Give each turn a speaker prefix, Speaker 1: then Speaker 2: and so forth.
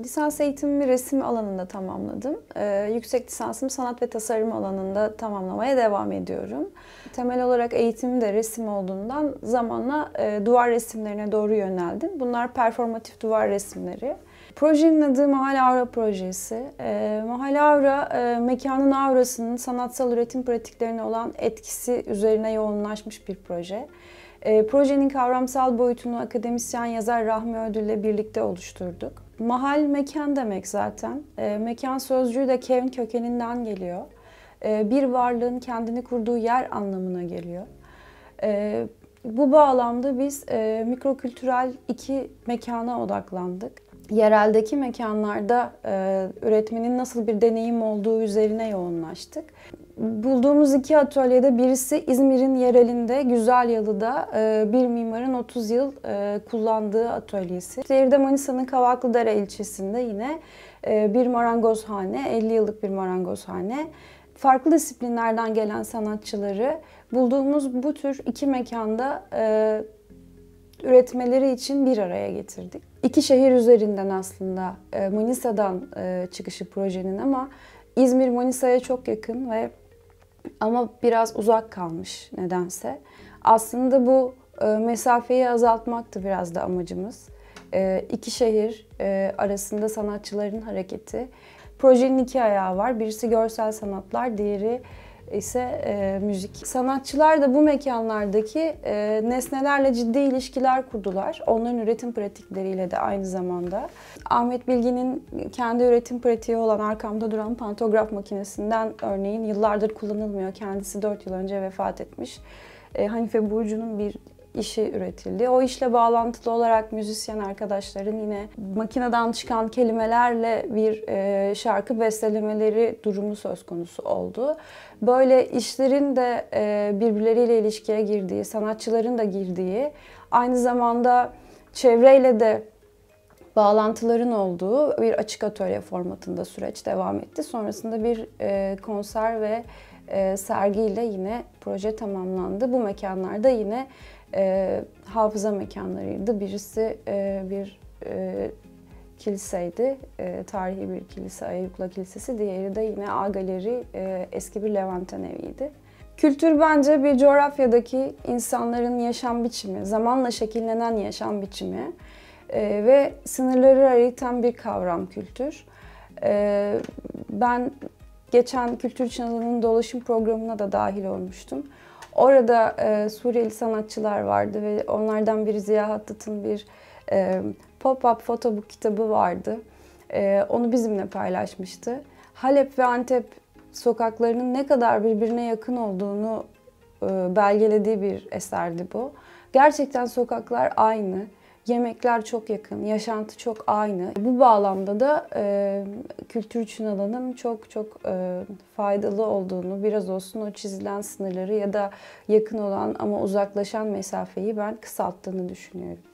Speaker 1: Lisans eğitimimi resim alanında tamamladım. Ee, yüksek lisansımı sanat ve tasarım alanında tamamlamaya devam ediyorum. Temel olarak eğitimim de resim olduğundan zamanla e, duvar resimlerine doğru yöneldim. Bunlar performatif duvar resimleri. Projenin adı Mahal Avra Projesi. E, Mahal Avra, e, mekanın avrasının sanatsal üretim pratiklerine olan etkisi üzerine yoğunlaşmış bir proje. E, projenin kavramsal boyutunu akademisyen yazar Rahmi Ödül ile birlikte oluşturduk. Mahal mekan demek zaten. E, mekan sözcüğü de Kevin kökeninden geliyor. E, bir varlığın kendini kurduğu yer anlamına geliyor. E, bu bağlamda biz e, mikrokültürel iki mekana odaklandık yereldeki mekanlarda e, üretmenin nasıl bir deneyim olduğu üzerine yoğunlaştık. Bulduğumuz iki atölyede birisi İzmir'in yerelinde Güzelyalı'da e, bir mimarın 30 yıl e, kullandığı atölyesi. Diğeri de Manisa'nın Kavaklıdere ilçesinde yine e, bir marangozhane, 50 yıllık bir marangozhane. Farklı disiplinlerden gelen sanatçıları bulduğumuz bu tür iki mekanda e, üretmeleri için bir araya getirdik. İki şehir üzerinden aslında e, Manisa'dan e, çıkışı projenin ama İzmir Manisa'ya çok yakın ve ama biraz uzak kalmış nedense. Aslında bu e, mesafeyi azaltmaktı biraz da amacımız. İki şehir arasında sanatçıların hareketi. Projenin iki ayağı var. Birisi görsel sanatlar, diğeri ise e, müzik. Sanatçılar da bu mekanlardaki e, nesnelerle ciddi ilişkiler kurdular. Onların üretim pratikleriyle de aynı zamanda. Ahmet Bilgi'nin kendi üretim pratiği olan arkamda duran pantograf makinesinden örneğin yıllardır kullanılmıyor. Kendisi 4 yıl önce vefat etmiş. E, Hanife Burcu'nun bir işi üretildi. O işle bağlantılı olarak müzisyen arkadaşların yine makineden çıkan kelimelerle bir e, şarkı bestelemeleri durumu söz konusu oldu. Böyle işlerin de e, birbirleriyle ilişkiye girdiği, sanatçıların da girdiği, aynı zamanda çevreyle de bağlantıların olduğu bir açık atölye formatında süreç devam etti. Sonrasında bir e, konser ve e, sergiyle yine proje tamamlandı. Bu mekanlarda yine e, hafıza mekanlarıydı. Birisi e, bir e, kiliseydi, e, tarihi bir kilise, Ayıkla Kilisesi. Diğeri de yine A Galeri, e, eski bir Levanten eviydi. Kültür bence bir coğrafyadaki insanların yaşam biçimi, zamanla şekillenen yaşam biçimi e, ve sınırları aratan bir kavram kültür. E, ben geçen Kültür Çanalı'nın dolaşım programına da dahil olmuştum. Orada e, Suriyeli sanatçılar vardı ve onlardan biri Ziya Hattat'ın bir e, pop-up fotobook kitabı vardı. E, onu bizimle paylaşmıştı. Halep ve Antep sokaklarının ne kadar birbirine yakın olduğunu e, belgelediği bir eserdi bu. Gerçekten sokaklar aynı. Yemekler çok yakın, yaşantı çok aynı. Bu bağlamda da e, kültür için alanın çok çok e, faydalı olduğunu, biraz olsun o çizilen sınırları ya da yakın olan ama uzaklaşan mesafeyi ben kısalttığını düşünüyorum.